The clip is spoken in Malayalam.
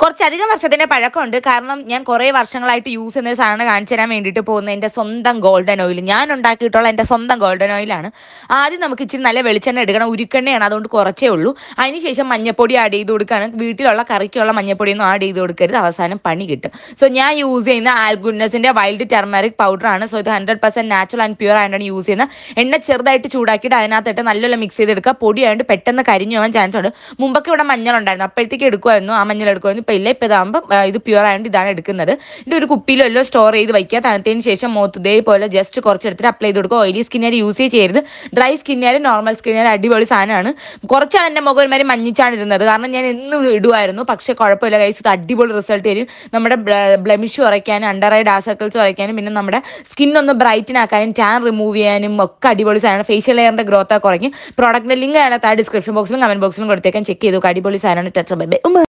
കുറച്ചധികം വർഷത്തിന്റെ പഴക്കമുണ്ട് കാരണം ഞാൻ കുറേ വർഷങ്ങളായിട്ട് യൂസ് ചെയ്യുന്ന ഒരു സാധനം കാണിച്ചു തരാൻ വേണ്ടിയിട്ട് പോകുന്ന എൻ്റെ സ്വന്തം ഗോൾഡൻ ഓയിൽ ഞാൻ ഉണ്ടാക്കിയിട്ടുള്ള എൻ്റെ സ്വന്തം ഗോൾഡൻ ഓയിലാണ് ആദ്യം നമുക്ക് ഇച്ചിരി നല്ല വെളിച്ചെണ്ണ എടുക്കണം ഉരുക്കെണ്ണയാണ് അതുകൊണ്ട് കുറച്ചേ ഉള്ളൂ അതിനുശേഷം മഞ്ഞപ്പൊടി ആഡ് ചെയ്ത് കൊടുക്കുകയാണ് വീട്ടിലുള്ള കറിക്കുള്ള മഞ്ഞപ്പൊടിയൊന്നും ആഡ് ചെയ്ത് കൊടുക്കരുത് അവസാനം പണി കിട്ടും സോ ഞാൻ യൂസ് ചെയ്യുന്ന ആൽഗുന്നസിൻ്റെ വൈൽഡ് ടെർമറിക് പൗഡറാണ് സോ ഇത് hundred percent natural and pure ആയിട്ടാണ് യൂസ് ചെയ്യുന്നത് എണ്ണ ചെറുതായിട്ട് ചൂടാക്കിയിട്ട് അതിനകത്തിട്ട് നല്ലോണം മിക്സ് ചെയ്തെടുക്കുക പൊടി ആയതുകൊണ്ട് പെട്ടെന്ന് കരിഞ്ഞു പോകാൻ ചാൻസ് ഉണ്ട് മുമ്പൊക്കെ ഇവിടെ മഞ്ഞൾ ഉണ്ടായിരുന്നു അപ്പോഴത്തേക്ക് എടുക്കുമായിരുന്നു ആ മഞ്ഞൾ എടുക്കുമായിരുന്നു ഇപ്പം ഇല്ല ഇപ്പം ഇതാകുമ്പം ഇത് പ്യുവർ ആയതുകൊണ്ട് ഇതാണ് എടുക്കുന്നത് ഇതിൻ്റെ ഒരു കുപ്പിയിലോ എല്ലോ സ്റ്റോർ ചെയ്ത് വയ്ക്കുക തണുത്തതിന് ശേഷം മുഖത്ത് ഇതേപോലെ ജസ്റ്റ് കുറച്ചെടുത്തിട്ട് അപ്ലൈ ചെയ്ത് കൊടുക്കുക ഓയിലി സ്കിന്നായിട്ട് യൂസ് ചെയ്യരുത് ഡ്രൈ സ്കിന്നായാലും നോർമൽ സ്കിന്നായാലും അടിപൊളി സാധനമാണ് കുറച്ചാണ് എൻ്റെ മുഖം ഒരുമാതിരി മഞ്ഞിച്ചാണ് ഇരുന്നത് കാരണം ഞാൻ എന്നും ഇടുമായിരുന്നു പക്ഷേ കുഴപ്പമില്ല കൈസ് ഇത് അടിപൊളി റിസൾട്ട് തരും നമ്മുടെ ബ്ലമിഷ് കുറയ്ക്കാനും അണ്ടർ ഐ ഡാ സർക്കിൾസ് കുറയ്ക്കാനും പിന്നെ നമ്മുടെ സ്കിൻ ഒന്ന് ബ്രൈറ്റൻ ആക്കാനും ടാൻ റിമൂവ് ചെയ്യാനും ഒക്കെ അടിപൊളി സാധനമാണ് ഫേഷ്യൽ ലെയറിൻ്റെ ഗ്രോത്ത് കുറയ്ക്കും പ്രോഡക്റ്റിൻ്റെ ലിങ്ക് ആണ് താഴെ ഡിസ്ക്രിപ്ഷൻ ബോക്സിലും കമൻറ്റ് ബോക്സിലും കൊടുത്തേക്കാൻ ചെക്ക് ചെയ്തു അടിപൊളി സാധനമാണ് ബൈ ബൈ